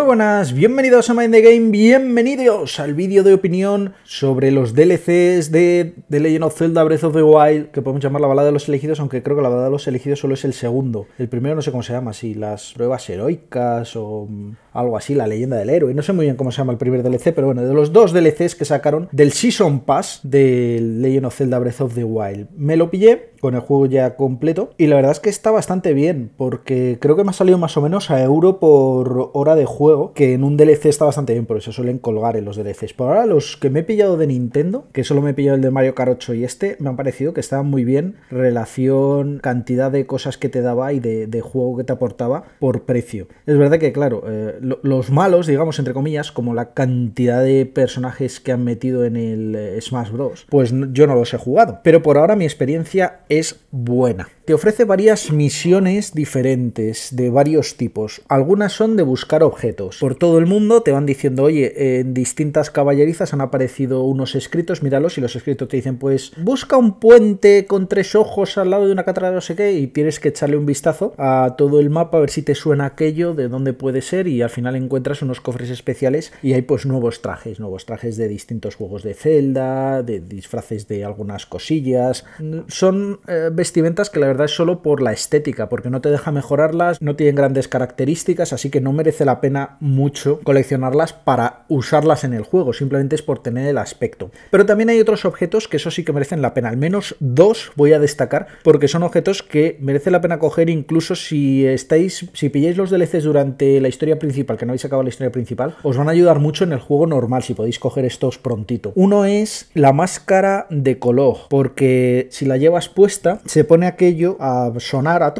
Muy buenas, bienvenidos a Mind the Game, bienvenidos al vídeo de opinión sobre los DLCs de The Legend of Zelda Breath of the Wild, que podemos llamar la balada de los elegidos, aunque creo que la balada de los elegidos solo es el segundo. El primero no sé cómo se llama, si las pruebas heroicas o mm, algo así, la leyenda del héroe, no sé muy bien cómo se llama el primer DLC, pero bueno, de los dos DLCs que sacaron del Season Pass de Legend of Zelda Breath of the Wild. Me lo pillé con el juego ya completo y la verdad es que está bastante bien, porque creo que me ha salido más o menos a euro por hora de juego que en un DLC está bastante bien, por eso suelen colgar en los DLCs. Por ahora, los que me he pillado de Nintendo, que solo me he pillado el de Mario Kart 8 y este, me han parecido que estaban muy bien relación, cantidad de cosas que te daba y de, juego que te aportaba por precio. Es verdad que, claro, eh, los malos, digamos, entre comillas, como la cantidad de personajes que han metido en el eh, Smash Bros., pues yo no los he jugado. Pero por ahora mi experiencia es buena ofrece varias misiones diferentes de varios tipos. Algunas son de buscar objetos. Por todo el mundo te van diciendo, oye, en distintas caballerizas han aparecido unos escritos, míralos, y los escritos te dicen, pues busca un puente con tres ojos al lado de una catarata no sé qué, y tienes que echarle un vistazo a todo el mapa a ver si te suena aquello, de dónde puede ser, y al final encuentras unos cofres especiales y hay pues nuevos trajes, nuevos trajes de distintos juegos de celda, de disfraces de algunas cosillas. Son eh, vestimentas que la verdad es solo por la estética, porque no te deja mejorarlas, no tienen grandes características, así que no merece la pena mucho coleccionarlas para usarlas en el juego, simplemente es por tener el aspecto. Pero también hay otros objetos que eso sí que merecen la pena, al menos dos voy a destacar, porque son objetos que merece la pena coger incluso si estáis, si pilláis los DLCs durante la historia principal, que no habéis acabado la historia principal, os van a ayudar mucho en el juego normal si podéis coger estos prontito. Uno es la máscara de color, porque si la llevas puesta, se pone aquello a sonar a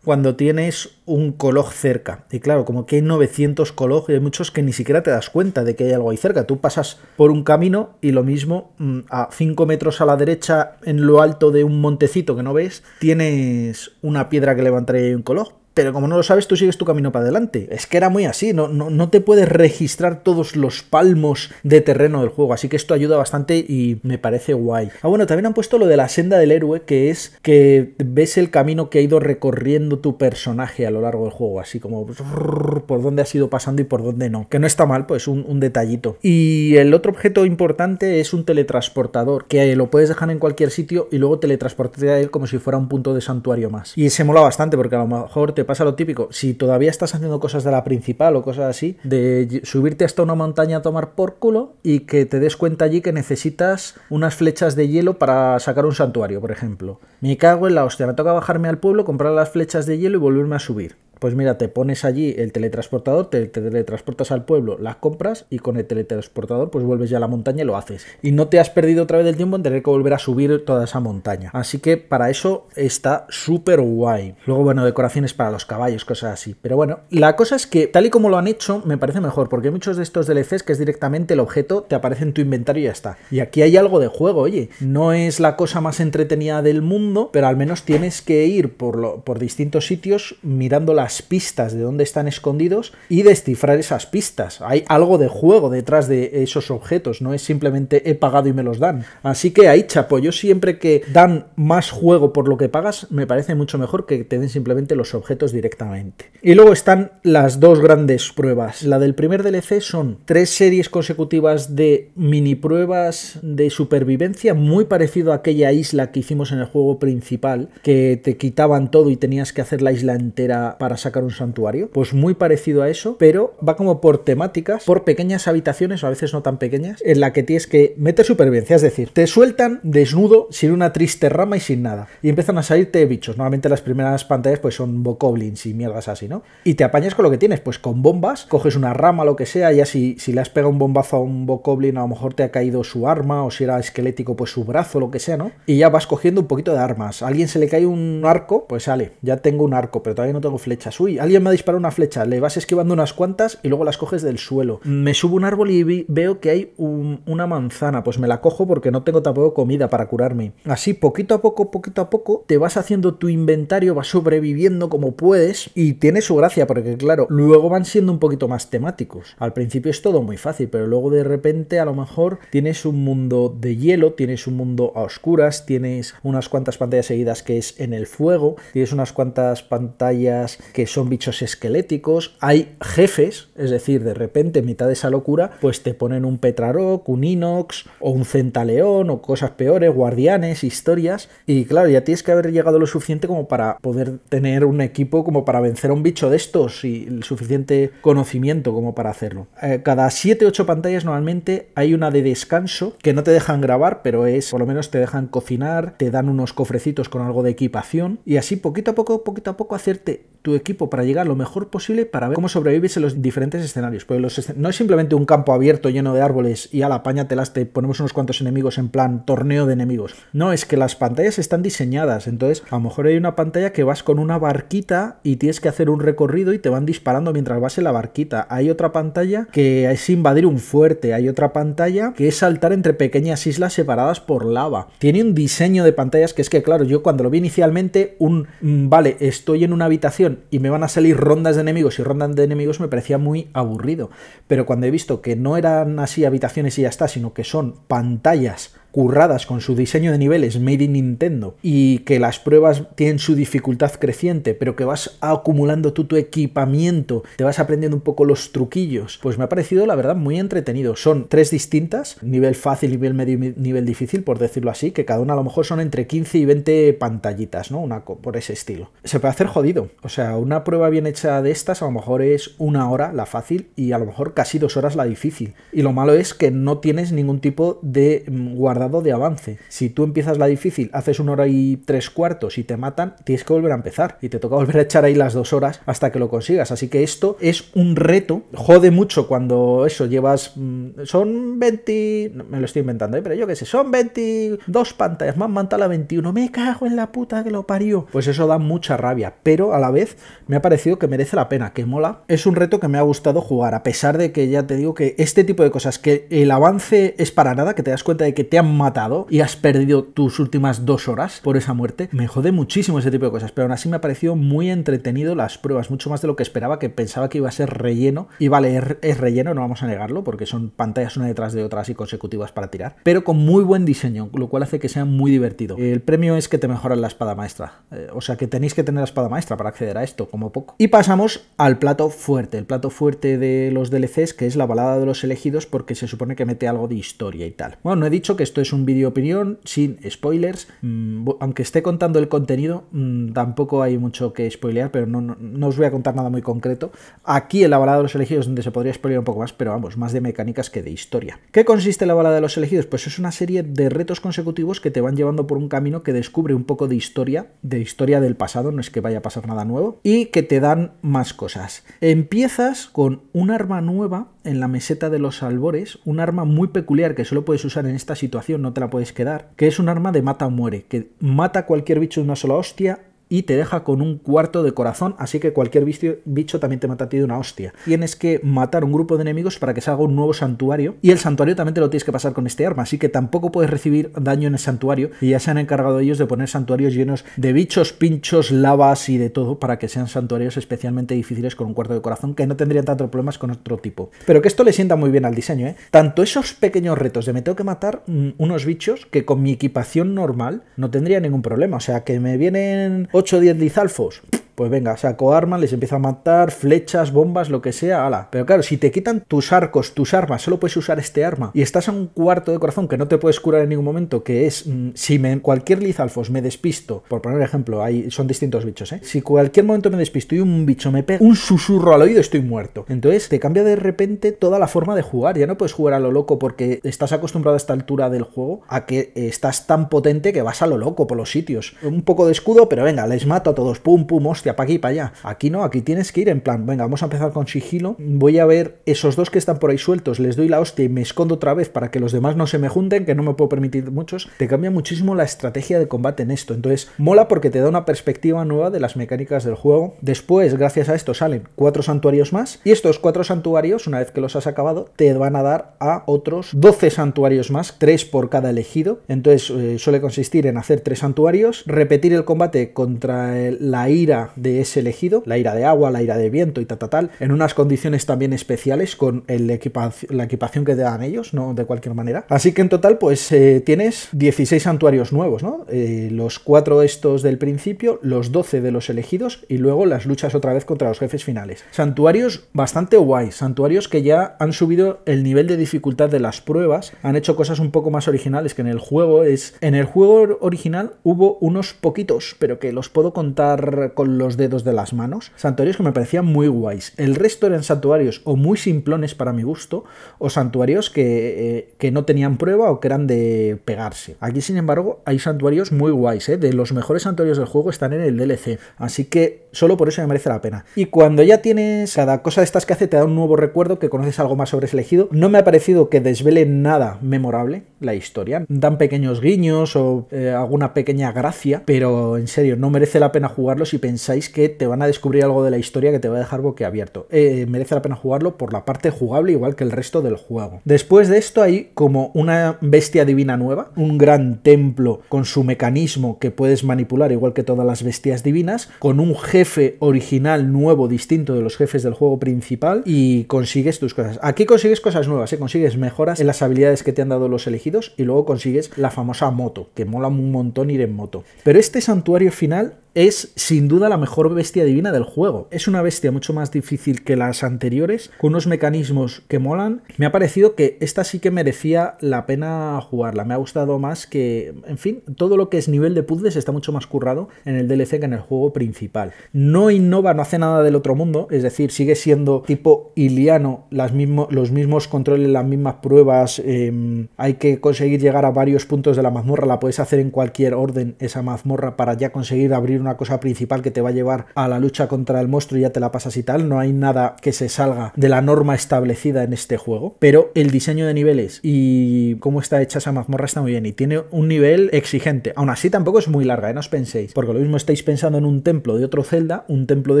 cuando tienes un coloj cerca. Y claro, como que hay 900 coloj y hay muchos que ni siquiera te das cuenta de que hay algo ahí cerca. Tú pasas por un camino y lo mismo mm, a 5 metros a la derecha en lo alto de un montecito que no ves, tienes una piedra que levantaría y un coloj pero como no lo sabes, tú sigues tu camino para adelante. Es que era muy así, no, no, no, te puedes registrar todos los palmos de terreno del juego, así que esto ayuda bastante y me parece guay. Ah, bueno, también han puesto lo de la senda del héroe, que es que ves el camino que ha ido recorriendo tu personaje a lo largo del juego, así como por dónde has ido pasando y por dónde no. Que no está mal, pues un, un detallito. Y el otro objeto importante es un teletransportador, que lo puedes dejar en cualquier sitio y luego teletransportarte a él como si fuera un punto de santuario más. Y se mola bastante porque a lo mejor te pasa lo típico, si todavía estás haciendo cosas de la principal o cosas así, de subirte hasta una montaña a tomar por culo y que te des cuenta allí que necesitas unas flechas de hielo para sacar un santuario, por ejemplo. Me cago en la hostia, me toca bajarme al pueblo, comprar las flechas de hielo y volverme a subir. Pues mira, te pones allí el teletransportador, te teletransportas al pueblo, las compras y con el teletransportador pues vuelves ya a la montaña y lo haces. Y no te has perdido otra vez el tiempo en tener que volver a subir toda esa montaña. Así que para eso está súper guay. Luego, bueno, decoraciones para los caballos, cosas así. Pero bueno, la cosa es que tal y como lo han hecho, me parece mejor, porque muchos de estos DLCs que es directamente el objeto, te aparece en tu inventario y ya está. Y aquí hay algo de juego, oye. No es la cosa más entretenida del mundo, pero al menos tienes que ir por, lo, por distintos sitios mirando las pistas de dónde están escondidos y descifrar esas pistas. Hay algo de juego detrás de esos objetos, no es simplemente he pagado y me los dan. Así que ahí chapo, yo siempre que dan más juego por lo que pagas, me parece mucho mejor que te den simplemente los objetos directamente. Y luego están las dos grandes pruebas. La del primer DLC son tres series consecutivas de mini pruebas de supervivencia, muy parecido a aquella isla que hicimos en el juego principal, que te quitaban todo y tenías que hacer la isla entera para sacar un santuario. Pues muy parecido a eso, pero va como por temáticas, por pequeñas habitaciones, o a veces no tan pequeñas, en la que tienes que meter supervivencia. Es decir, te sueltan desnudo, sin una triste rama y sin nada. Y empiezan a salirte bichos. Normalmente las primeras pantallas pues son bocoblins y mierdas así, ¿no? Y te apañas con lo que tienes, pues con bombas, coges una rama, lo que sea, ya si, si le has pegado un bombazo a un bocoblin, a lo mejor te ha caído su arma, o si era esquelético, pues su brazo, lo que sea, ¿no? Y ya vas cogiendo un poquito de armas. A alguien se le cae un arco, pues sale, ya tengo un arco, pero todavía no tengo flechas Uy, alguien me ha disparado una flecha. Le vas esquivando unas cuantas y luego las coges del suelo. Me subo un árbol y veo que hay una manzana. Pues me la cojo porque no tengo tampoco comida para curarme. Así, poquito a poco, poquito a poco, te vas haciendo tu inventario, vas sobreviviendo como puedes. Y tiene su gracia porque, claro, luego van siendo un poquito más temáticos. Al principio es todo muy fácil, pero luego de repente a lo mejor tienes un mundo de hielo, tienes un mundo a oscuras, tienes unas cuantas pantallas seguidas que es en el fuego, tienes unas cuantas pantallas que son bichos esqueléticos, hay jefes, es decir, de repente en mitad de esa locura, pues te ponen un Petraroc un Inox o un Centaleón o cosas peores, guardianes, historias, y claro, ya tienes que haber llegado lo suficiente como para poder tener un equipo como para vencer a un bicho de estos y el suficiente conocimiento como para hacerlo. Eh, cada 7-8 pantallas normalmente hay una de descanso que no te dejan grabar, pero es, por lo menos te dejan cocinar, te dan unos cofrecitos con algo de equipación y así poquito a poco, poquito a poco hacerte tu equipo para llegar lo mejor posible para ver cómo sobrevives en los diferentes escenarios. Pues no es simplemente un campo abierto lleno de árboles y a la paña te ponemos unos cuantos enemigos en plan torneo de enemigos. No, es que las pantallas están diseñadas. Entonces, a lo mejor hay una pantalla que vas con una barquita y tienes que hacer un recorrido y te van disparando mientras vas en la barquita. Hay otra pantalla que es invadir un fuerte. Hay otra pantalla que es saltar entre pequeñas islas separadas por lava. Tiene un diseño de pantallas que es que, claro, yo cuando lo vi inicialmente, un mm, vale, estoy en una habitación y me van a salir rondas de enemigos y rondas de enemigos me parecía muy aburrido. Pero cuando he visto que no eran así habitaciones y ya está, sino que son pantallas curradas con su diseño de niveles made in Nintendo y que las pruebas tienen su dificultad creciente, pero que vas acumulando tú tu equipamiento, te vas aprendiendo un poco los truquillos, pues me ha parecido la verdad muy entretenido. Son tres distintas, nivel fácil, nivel medio, nivel difícil, por decirlo así, que cada una a lo mejor son entre 15 y 20 pantallitas, ¿no? Una por ese estilo. Se puede hacer jodido, o sea, una prueba bien hecha de estas a lo mejor es una hora la fácil y a lo mejor casi dos horas la difícil. Y lo malo es que no tienes ningún tipo de guardar. Mm, de avance. Si tú empiezas la difícil, haces una hora y tres cuartos y te matan, tienes que volver a empezar y te toca volver a echar ahí las dos horas hasta que lo consigas. Así que esto es un reto. Jode mucho cuando eso llevas. Mm, son 20. Me lo estoy inventando, ¿eh? pero yo qué sé, son 22 pantallas, más manta la 21. Me cago en la puta que lo parió. Pues eso da mucha rabia, pero a la vez me ha parecido que merece la pena, que mola. Es un reto que me ha gustado jugar, a pesar de que ya te digo que este tipo de cosas, que el avance es para nada, que te das cuenta de que te han matado y has perdido tus últimas dos horas por esa muerte. Me jodé muchísimo ese tipo de cosas, pero aún así me ha parecido muy entretenido las pruebas, mucho más de lo que esperaba, que pensaba que iba a ser relleno. Y vale, es relleno, no vamos a negarlo, porque son pantallas una detrás de otras y consecutivas para tirar, pero con muy buen diseño, lo cual hace que sea muy divertido. El premio es que te mejoran la espada maestra, eh, o sea que tenéis que tener la espada maestra para acceder a esto, como poco. Y pasamos al plato fuerte, el plato fuerte de los DLCs, que es la balada de los elegidos, porque se supone que mete algo de historia y tal. Bueno, no he dicho que estoy es un vídeo opinión sin spoilers. Mm, aunque esté contando el contenido, mm, tampoco hay mucho que spoilear, pero no, os voy a contar nada muy concreto. Aquí en la balada de los elegidos, donde se podría spoilear un poco más, pero vamos, más de mecánicas que de historia. ¿Qué consiste la balada de los elegidos? Pues es una serie de retos consecutivos que te van llevando por un camino que descubre un poco de historia, de historia del pasado, no es que vaya a pasar nada nuevo, y que te dan más cosas. Empiezas con un arma nueva en la meseta de los albores, un arma muy peculiar que solo puedes usar en esta situación no te la puedes quedar, que es un arma de mata o muere, que mata cualquier bicho de una sola hostia y te deja con un cuarto de corazón, así que cualquier bicho, también te mata a ti de una hostia. Tienes que matar un grupo de enemigos para que se haga un nuevo santuario y el santuario también te lo tienes que pasar con este arma, así que tampoco puedes recibir daño en el santuario y ya se han encargado ellos de poner santuarios llenos de bichos, pinchos, lavas y de todo para que sean santuarios especialmente difíciles con un cuarto de corazón que no tendrían tantos problemas con otro tipo. Pero que esto le sienta muy bien al diseño, ¿eh? Tanto esos pequeños retos de me tengo que matar mm, unos bichos que con mi equipación normal no tendría ningún problema, o sea que me vienen 8 o 10 lizalfos pues venga, saco arma, les empiezo a matar, flechas, bombas, lo que sea, ala. Pero claro, si te quitan tus arcos, tus armas, solo puedes usar este arma y estás a un cuarto de corazón que no te puedes curar en ningún momento, que es mm, si me, en cualquier Lizalfos me despisto, por poner ejemplo, hay son distintos bichos, ¿eh? Si cualquier momento me despisto y un bicho me pega un susurro al oído, estoy muerto. Entonces te cambia de repente toda la forma de jugar, ya no puedes jugar a lo loco porque estás acostumbrado a esta altura del juego a que estás tan potente que vas a lo loco por los sitios. Un poco de escudo, pero venga, les mato a todos, pum, pum, hostia, para aquí, y para allá. Aquí no, aquí tienes que ir en plan, venga, vamos a empezar con sigilo, voy a ver esos dos que están por ahí sueltos, les doy la hostia y me escondo otra vez para que los demás no se me junten, que no me puedo permitir muchos. Te cambia muchísimo la estrategia de combate en esto. Entonces, mola porque te da una perspectiva nueva de las mecánicas del juego. Después, gracias a esto, salen cuatro santuarios más. Y estos cuatro santuarios, una vez que los has acabado, te van a dar a otros 12 santuarios más, tres por cada elegido. Entonces, eh, suele consistir en hacer tres santuarios, repetir el combate contra la ira de ese elegido, la ira de agua, la ira de viento y tal, tal, en unas condiciones también especiales con el la equipación que te dan ellos, ¿no? De cualquier manera. Así que en total, pues eh, tienes 16 santuarios nuevos, ¿no? Eh, los cuatro estos del principio, los 12 de los elegidos y luego las luchas otra vez contra los jefes finales. Santuarios bastante guay, santuarios que ya han subido el nivel de dificultad de las pruebas, han hecho cosas un poco más originales que en el juego. Es en el juego original hubo unos poquitos, pero que los puedo contar con los dedos de las manos. Santuarios que me parecían muy guays. El resto eran santuarios o muy simplones para mi gusto, o santuarios que, eh, que no tenían prueba o que eran de pegarse. Aquí, sin embargo, hay santuarios muy guays, ¿eh? de los mejores santuarios del juego están en el DLC. Así que solo por eso me merece la pena. Y cuando ya tienes cada cosa de estas que hace, te da un nuevo recuerdo que conoces algo más sobre ese elegido. No me ha parecido que desvele nada memorable la historia. Dan pequeños guiños o eh, alguna pequeña gracia, pero en serio, no merece la pena jugarlos y pensar que te van a descubrir algo de la historia que te va a dejar boquiabierto. abierto eh, merece la pena jugarlo por la parte jugable, igual que el resto del juego. Después de esto hay como una bestia divina nueva, un gran templo con su mecanismo que puedes manipular, igual que todas las bestias divinas, con un jefe original nuevo, distinto de los jefes del juego principal, y consigues tus cosas. Aquí consigues cosas nuevas, ¿eh? consigues mejoras en las habilidades que te han dado los elegidos, y luego consigues la famosa moto, que mola un montón ir en moto. Pero este santuario final es sin duda la mejor bestia divina del juego. Es una bestia mucho más difícil que las anteriores, con unos mecanismos que molan. Me ha parecido que esta sí que merecía la pena jugarla. Me ha gustado más que, en fin, todo lo que es nivel de puzzles está mucho más currado en el DLC que en el juego principal. No innova, no hace nada del otro mundo, es decir, sigue siendo tipo iliano, las los mismos controles, las mismas pruebas, em, hay que conseguir llegar a varios puntos de la mazmorra, la puedes hacer en cualquier orden esa mazmorra para ya conseguir abrir una cosa principal que te va a llevar a la lucha contra el monstruo y ya te la pasas y tal. No hay nada que se salga de la norma establecida en este juego. Pero el diseño de niveles y cómo está hecha esa mazmorra está muy bien. Y tiene un nivel exigente. Aún así tampoco es muy larga, ¿eh? no os penséis. Porque lo mismo estáis pensando en un templo de otro Zelda, un templo de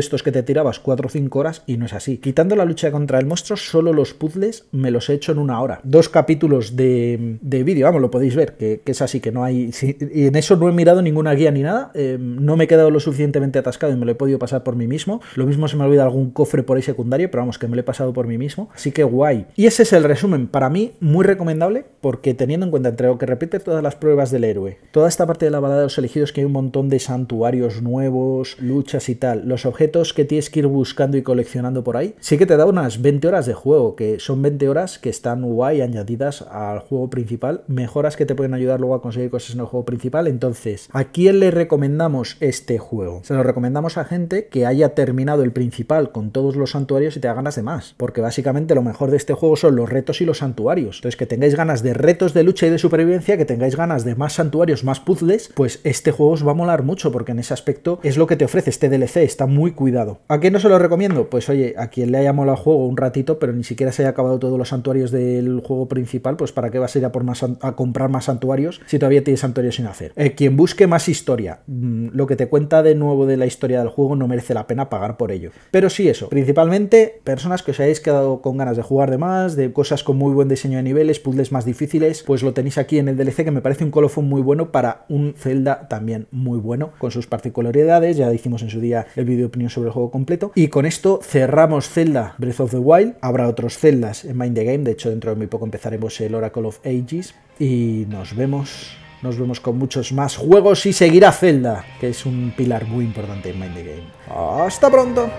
estos que te tirabas 4 o 5 horas y no es así. Quitando la lucha contra el monstruo, solo los puzzles me los he hecho en una hora. Dos capítulos de, vídeo, vamos, lo podéis ver, que, es así, que no hay... y en eso no he mirado ninguna guía ni nada. Eh, no me quedado lo suficientemente atascado y me lo he podido pasar por mí mismo. Lo mismo se me ha olvidado algún cofre por ahí secundario, pero vamos, que me lo he pasado por mí mismo. Así que guay. Y ese es el resumen. Para mí, muy recomendable, porque teniendo en cuenta entre lo que repite todas las pruebas del héroe, toda esta parte de la balada de los elegidos, que hay un montón de santuarios nuevos, luchas y tal, los objetos que tienes que ir buscando y coleccionando por ahí, sí que te da unas 20 horas de juego, que son 20 horas que están guay añadidas al juego principal, mejoras que te pueden ayudar luego a conseguir cosas en el juego principal. Entonces, ¿a quién le recomendamos este? este juego. Se lo recomendamos a gente que haya terminado el principal con todos los santuarios y te da ganas de más, porque básicamente lo mejor de este juego son los retos y los santuarios. Entonces, que tengáis ganas de retos de lucha y de supervivencia, que tengáis ganas de más santuarios, más puzzles, pues este juego os va a molar mucho, porque en ese aspecto es lo que te ofrece este DLC, está muy cuidado. ¿A quién no se lo recomiendo? Pues oye, a quien le haya molado el juego un ratito, pero ni siquiera se haya acabado todos los santuarios del juego principal, pues para qué vas a ir a, por más, a comprar más santuarios si todavía tienes santuarios sin hacer. Eh, quien busque más historia, mm, lo que te cuenta de nuevo de la historia del juego, no merece la pena pagar por ello. Pero sí eso, principalmente personas que os hayáis quedado con ganas de jugar de más, de cosas con muy buen diseño de niveles, puzzles más difíciles, pues lo tenéis aquí en el DLC que me parece un colofón muy bueno para un Zelda también muy bueno, con sus particularidades, ya hicimos en su día el vídeo opinión sobre el juego completo. Y con esto cerramos Zelda Breath of the Wild, habrá otros Zeldas en Mind the Game, de hecho dentro de muy poco empezaremos el Oracle of Ages y nos vemos nos vemos con muchos más juegos y seguir a Zelda, que es un pilar muy importante en Mind the Game. ¡Hasta pronto!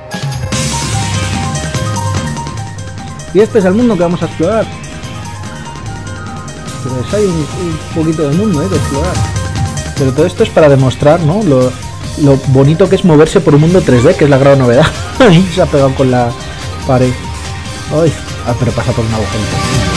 Y este es el mundo que vamos a explorar. Pero hay un, poquito de mundo ¿eh? de explorar. Pero todo esto es para demostrar ¿no? Lo, bonito que es moverse por un mundo 3D, que es la gran novedad. Se ha pegado con la pared. Ay, ah, pero pasa por un agujero.